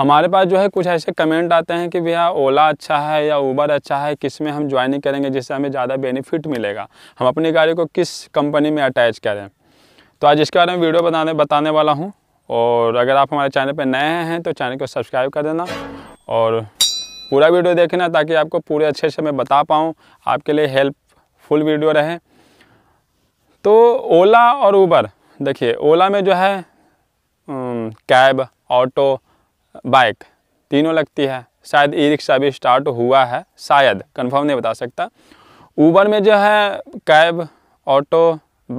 हमारे पास जो है कुछ ऐसे कमेंट आते हैं कि भैया ओला अच्छा है या ऊबर अच्छा है किस में हम ज्वाइनिंग करेंगे जिससे हमें ज़्यादा बेनिफिट मिलेगा हम अपनी गाड़ी को किस कंपनी में अटैच करें तो आज इसके बारे में वीडियो बताने बताने वाला हूँ और अगर आप हमारे चैनल पर नए हैं तो चैनल को सब्सक्राइब कर देना और पूरा वीडियो देखना ताकि आपको पूरे अच्छे से मैं बता पाऊँ आपके लिए हेल्पफुल वीडियो रहे तो ओला और ऊबर देखिए ओला में जो है कैब ऑटो बाइक तीनों लगती है शायद ई रिक्शा भी स्टार्ट हुआ है शायद कंफर्म नहीं बता सकता ऊबर में जो है cab auto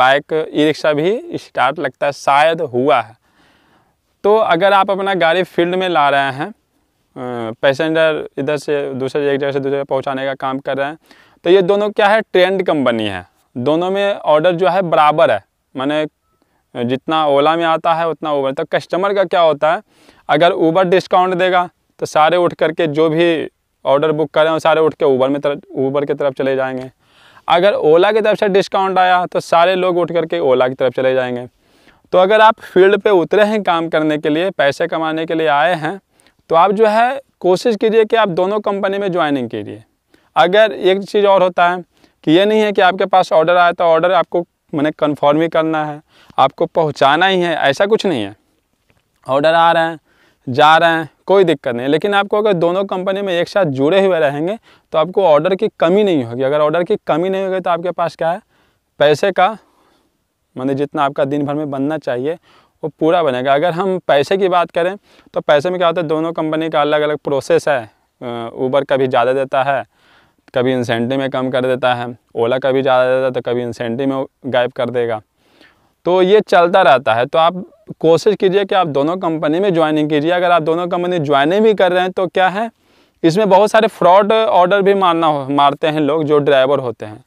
bike e rickshaw भी स्टार्ट लगता है शायद हुआ है तो अगर आप अपना गाड़ी फील्ड में ला रहे हैं पैसेंजर इधर से दूसरे एक जगह से दूसरे पहुंचाने पहुँचाने का काम कर रहे हैं तो ये दोनों क्या है ट्रेंड कंपनी है दोनों में ऑर्डर जो है बराबर है मैंने जितना ओला में आता है उतना ऊबर तो कस्टमर का क्या होता है अगर ऊबर डिस्काउंट देगा तो सारे उठ करके जो भी ऑर्डर बुक करें सारे उठ के ऊबर में तरफ ऊबर की तरफ चले जाएंगे अगर ओला की तरफ से डिस्काउंट आया तो सारे लोग उठ करके ओला की तरफ चले जाएंगे तो अगर आप फील्ड पे उतरे हैं काम करने के लिए पैसे कमाने के लिए आए हैं तो आप जो है कोशिश कीजिए कि आप दोनों कंपनी में ज्वाइनिंग कीजिए अगर एक चीज़ और होता है कि ये नहीं है कि आपके पास ऑर्डर आया तो ऑर्डर आपको मैंने कन्फर्म ही करना है आपको पहुंचाना ही है ऐसा कुछ नहीं है ऑर्डर आ रहे हैं जा रहे हैं कोई दिक्कत नहीं लेकिन आपको अगर दोनों कंपनी में एक साथ जुड़े हुए रहेंगे तो आपको ऑर्डर की कमी नहीं होगी अगर ऑर्डर की कमी नहीं होगी तो आपके पास क्या है पैसे का मैंने जितना आपका दिन भर में बनना चाहिए वो पूरा बनेगा अगर हम पैसे की बात करें तो पैसे में क्या होता है दोनों कंपनी का अलग अलग प्रोसेस है ऊबर का भी ज़्यादा देता है कभी इंसेंटिव में कम कर देता है ओला कभी ज़्यादा देता है तो कभी इंसेंटिव में गायब कर देगा तो ये चलता रहता है तो आप कोशिश कीजिए कि आप दोनों कंपनी में ज्वाइनिंग कीजिए अगर आप दोनों कंपनी ज्वाइनिंग भी कर रहे हैं तो क्या है इसमें बहुत सारे फ्रॉड ऑर्डर भी मारना हो मारते हैं लोग जो ड्राइवर होते हैं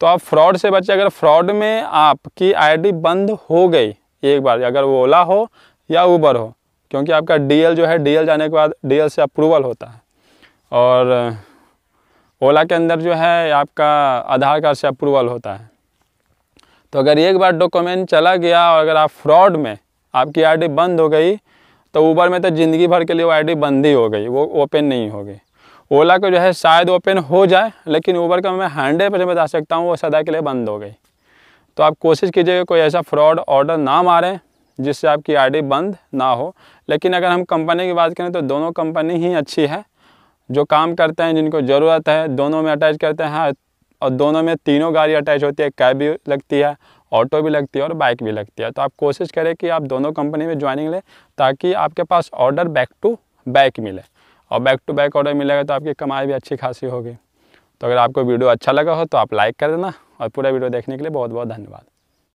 तो आप फ्रॉड से बचे अगर फ्रॉड में आपकी आईडी बंद हो गई एक बार अगर वो ओला हो या ऊबर हो क्योंकि आपका डीएल जो है डीएल जाने के बाद डीएल से अप्रूवल होता है और ओला के अंदर जो है आपका आधार कार्ड से अप्रूवल होता है तो अगर एक बार डॉक्यूमेंट चला गया और अगर आप फ्रॉड में आपकी आईडी बंद हो गई तो ऊबर में तो ज़िंदगी भर के लिए वो आईडी बंद ही हो गई वो ओपन नहीं हो गई ओला को जो है शायद ओपन हो जाए लेकिन ऊबर का मैं हंड्रेड परसेंट बता सकता हूँ वो सदा के लिए बंद हो गई तो आप कोशिश कीजिएगा कोई ऐसा फ्रॉड ऑर्डर ना मारें जिससे आपकी आईडी बंद ना हो लेकिन अगर हम कंपनी की बात करें तो दोनों कंपनी ही अच्छी है जो काम करते हैं जिनको ज़रूरत है दोनों में अटैच करते हैं हाँ, और दोनों में तीनों गाड़ी अटैच होती है कैब भी लगती है ऑटो भी लगती है और बाइक भी लगती है तो आप कोशिश करें कि आप दोनों कंपनी में ज्वाइनिंग लें ताकि आपके पास ऑर्डर बैक टू बैक मिले और बैक टू बैक ऑर्डर मिलेगा तो आपकी कमाई भी अच्छी खासी होगी तो अगर आपको वीडियो अच्छा लगा हो तो आप लाइक कर देना और पूरा वीडियो देखने के लिए बहुत बहुत धन्यवाद